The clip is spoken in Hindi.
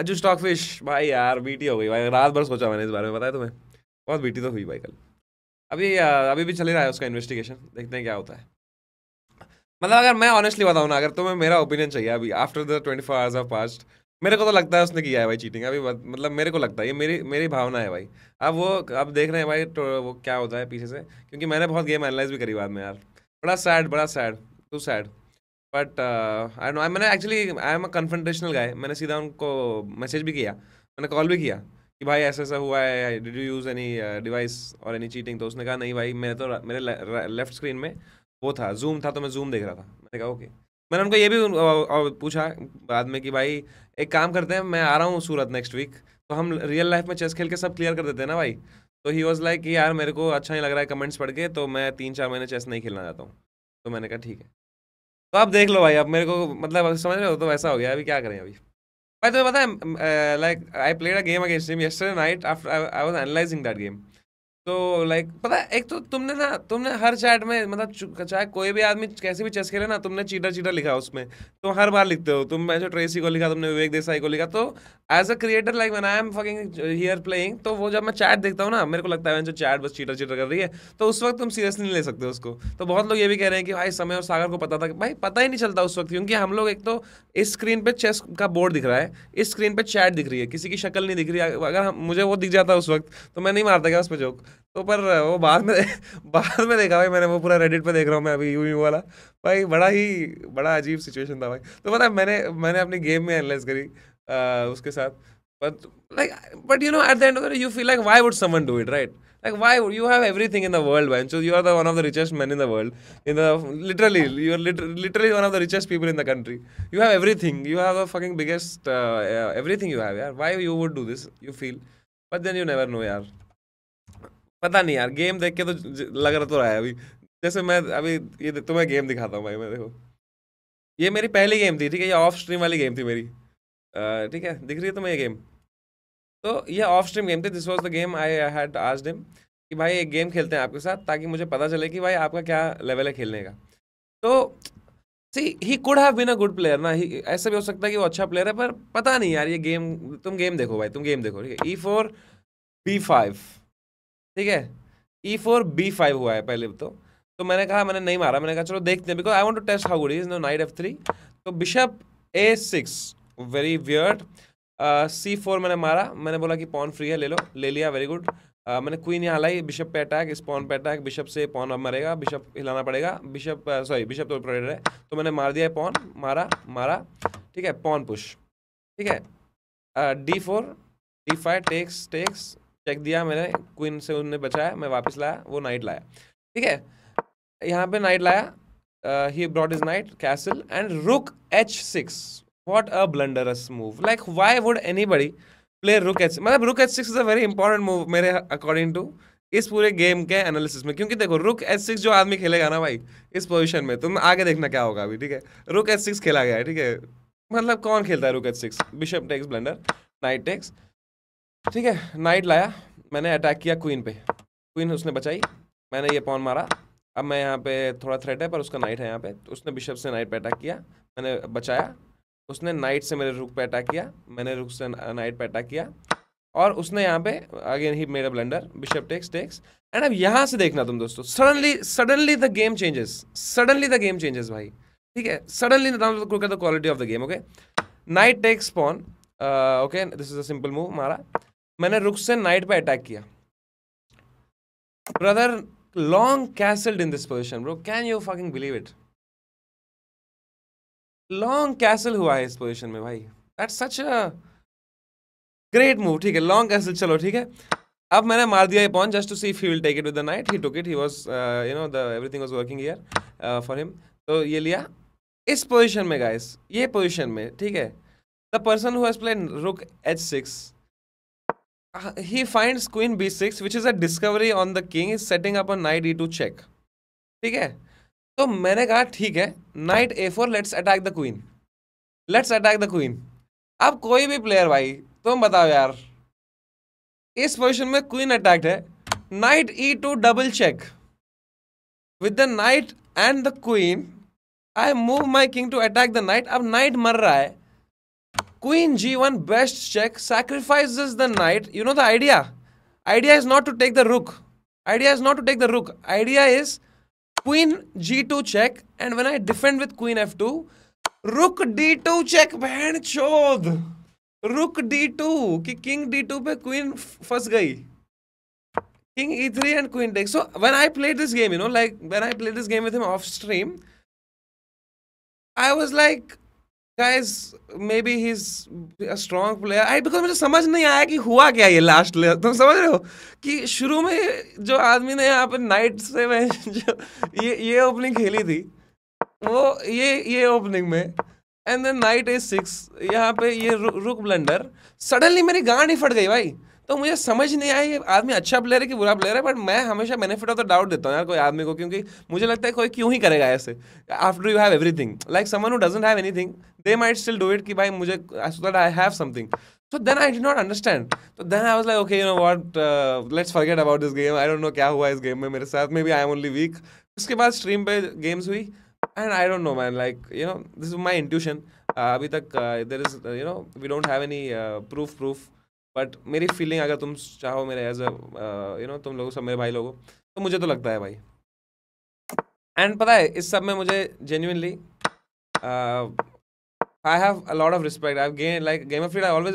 अज्जू स्टॉक फिश भाई यार बीटी हो गई भाई रात भर सोचा मैंने इस बारे में बताया तुम्हें बहुत बीटी तो हुई भाई कल अभी अभी भी चल रहा है उसका इन्वेस्टिगेशन देखते हैं क्या होता है मतलब अगर मैं ऑनेस्टली बताऊँ ना अगर तुम्हें मेरा ओपिनियन चाहिए अभी after the twenty four hours of past मेरे को तो लगता है उसने किया है भाई चीटिंग अभी मतलब मेरे को लगता है ये मेरी मेरी भावना है भाई अब वो अब देख रहे हैं भाई तो वो क्या होता है पीछे से क्योंकि मैंने बहुत गेम एनालाइज भी करी बाद में यार बड़ा सैड बड़ा sad too sad but I know I मैंने एक्चुअली आई एम अ कन्फेंट्रेशनल गाय मैंने सीधा उनको मैसेज भी किया मैंने कॉल भी किया कि भाई ऐसा ऐसा हुआ है did you use any device or any cheating तो उसने कहा नहीं भाई मैंने तो मेरे लेफ्ट स्क्रीन में वो था जूम था तो मैं जूम देख रहा था मैंने कहा ओके मैंने उनको ये भी पूछा बाद में कि भाई एक काम करते हैं मैं आ रहा हूँ सूरत नेक्स्ट वीक तो हम रियल लाइफ में चेस खेल के सब क्लियर कर देते हैं ना भाई तो ही वॉज लाइक कि यार मेरे को अच्छा नहीं लग रहा है कमेंट्स पढ़ के तो मैं तीन चार महीने चेस नहीं खेलना चाहता हूँ तो मैंने कहा ठीक है तो आप देख लो भाई अब मेरे को मतलब समझ रहे हो तो वैसा हो गया अभी क्या करें अभी भाई तुम्हें पता है like I played a game against him yesterday night after I was analysing that game तो लाइक पता है एक तो तुमने ना तुमने हर चैट में मतलब चाहे कोई भी आदमी कैसे भी चेस खेले ना तुमने चीटर चीटर लिखा उसमें तुम हर बार लिखते हो तुम ऐसे ट्रेसी को लिखा तुमने विवेक देसाई को लिखा तो as a creator like man I am fucking here playing तो वो जब मैं चैट देखता हूँ ना मेरे को लगता है जो चैट बस चीटर चीटर कर रही है तो उस वक्त तुम सीरियसली नहीं ले सकते उसको तो बहुत लोग ये भी कह रहे हैं कि भाई समय और सागर को पता था भाई पता ही नहीं चलता उस वक्त क्योंकि हम लोग एक तो इस स्क्रीन पर चेस का बोर्ड दिख रहा है इस स्क्रीन पर चैट दिख रही है किसी की शक्ल नहीं दिख रही अगर मुझे वो दिख जाता उस वक्त तो मैं नहीं मारता क्या उस पर जोक तो पर वो बाद में बाद में देखा भाई मैंने वो पूरा रेडिट पे देख रहा हूँ मैं अभी यू यू वाला भाई बड़ा ही बड़ा अजीब सिचुएशन था भाई तो पता है मैंने मैंने अपनी गेम में एनालाइज करी आ, उसके साथ but like but you know at the end of you feel like why would someone do it right like why would you have everything in the world when so you are the one of the richest man in the world in the literally you are literally one of the richest people in the country you have everything you have the fucking biggest everything you have यार why you would do this you feel but then you never know यार पता नहीं यार गेम देख के तो लग रहा तो रहा है अभी जैसे मैं अभी ये तुम्हें गेम दिखाता हूँ भाई मैं देखो ये मेरी पहली गेम थी ठीक है ये ऑफ स्ट्रीम वाली गेम थी मेरी ठीक है दिख रही है तुम्हें ये गेम तो ये ऑफ स्ट्रीम गेम थी this was the game I had आज डेम कि भाई एक गेम खेलते हैं आपके साथ ताकि मुझे पता चले कि भाई आपका क्या लेवल है खेलने का तो see he could have been a good player ना ही ऐसा भी हो सकता है कि वो अच्छा प्लेयर है पर पता नहीं यार ये गेम तुम गेम देखो भाई तुम गेम देखो ठीक है ई फोर बी फाइव ठीक है ई फोर बी फाइव हुआ है पहले तो तो मैंने कहा मैंने नहीं मारा मैंने कहा चलो देखते हैं because I want to test how good is no knight F three तो bishop A six very weird C four मैंने मारा मैंने बोला कि पॉन फ्री है ले लो ले लिया वेरी गुड uh, मैंने क्वीन यहाँ लाई बिशप पे अटैक इस पॉन पे अटैक बिशप से पॉन अब मरेगा बिशप हिलाना पड़ेगा बिशप सॉरी बिशप तो प्रोटेड है तो मैंने मार दिया है पॉन मारा मारा ठीक है पॉन पुश ठीक है D four D five takes takes check दिया मैंने क्वीन से उनने बचाया मैं वापस लाया वो नाइट लाया ठीक है यहाँ पे नाइट लाया he brought his knight castle and rook H six what a blunderous move like why would anybody play rook H मतलब rook H six is a very important move मेरे अकॉर्डिंग टू इस पूरे गेम के एनालिसिस में क्योंकि देखो रुक एच सिक्स जो आदमी खेलेगा ना भाई इस पोजिशन में तुम तो आगे देखना क्या होगा अभी ठीक है रुक एच सिक्स खेला गया है ठीक है मतलब कौन खेलता है rook H six bishop takes blunder knight takes ठीक है नाइट लाया मैंने अटैक किया क्वीन पे क्वीन उसने बचाई मैंने ये पॉन मारा अब मैं यहाँ पे थोड़ा थ्रेट है पर उसका नाइट है यहाँ पे तो उसने बिशप से नाइट पे अटैक किया मैंने बचाया उसने नाइट से मेरे रुक पे अटैक किया मैंने रुक से नाइट पे अटैक किया और उसने यहाँ पे अगेन ही मेरा blunder bishop takes takes and अब यहाँ से देखना तुम दोस्तों suddenly suddenly the game changes suddenly the game changes भाई ठीक है suddenly quality of the game okay knight takes pawn okay this is a simple move मारा मैंने रुक से नाइट पे अटैक किया brother long castled in this position bro can you fucking believe it long castle हुआ है इस पोजिशन में भाई दैट सच ग्रेट मूव ठीक है लॉन्ग कैसल चलो ठीक है अब मैंने मार दिया ये pawn just to see if he will take it with the knight he took it he was you know the everything was working here for him तो ये लिया इस पोजीशन में गाइस ये पोजीशन में ठीक है the person who has played rook H six Uh, he finds queen b6 which is a discovery on the king is setting up a knight e2 check ठीक है तो मैंने कहा ठीक है knight A four let's attack the queen let's attack the queen अब कोई भी प्लेयर भाई तुम बताओ यार इस पोजीशन में क्वीन अटैक्ड है knight E two double check with the knight and the queen I move my king to attack the knight अब नाइट मर रहा है queen G one best check sacrifice the knight you know the idea idea is not to take the rook idea is not to take the rook idea is queen G two check and when I defend with queen F two rook D two check बहन चोद रुक डी टू कि किंग डी टू पे क्वीन फंस गई king E three and queen take so when I play this game you know like when I play this game with him off stream I was like guys maybe he is a strong player I because मुझे समझ नहीं आया कि हुआ क्या ये लास्ट प्लेयर तुम समझ रहे हो कि शुरू में जो आदमी ने यहाँ पे नाइट से मैं जो ये ये ओपनिंग खेली थी वो ये ये ओपनिंग में and then knight is six यहाँ पे ये रु, रुक ब्लेंडर सडनली मेरी गांड ही फट गई भाई तो मुझे समझ नहीं आई आदमी अच्छा प्लेयर है कि बुरा प्लेयर है बट मैं हमेशा बेनिफिट ऑफ द डाउट देता हूँ यार कोई आदमी को क्योंकि मुझे लगता है कोई क्यों ही करेगा ऐसे after you have everything like someone who doesn't have anything they might still do it कि भाई मुझे I have something so then I did not understand तो then I was like okay you know what let's forget about this game I don't know क्या हुआ इस गेम में मेरे साथ. भी आई एम ओनली वीक उसके बाद स्ट्रीम पे गेम्स हुई and I don't know man like you know this is my intuition अभी तक there is you know we don't have any proof proof but मेरी फीलिंग अगर तुम चाहो मेरे एज अ यू नो तुम लोगों सब मेरे भाई लोगों तो मुझे तो लगता है भाई एंड पता है इस सब में मुझे genuinely I have a lot of respect I gain like game of freed I always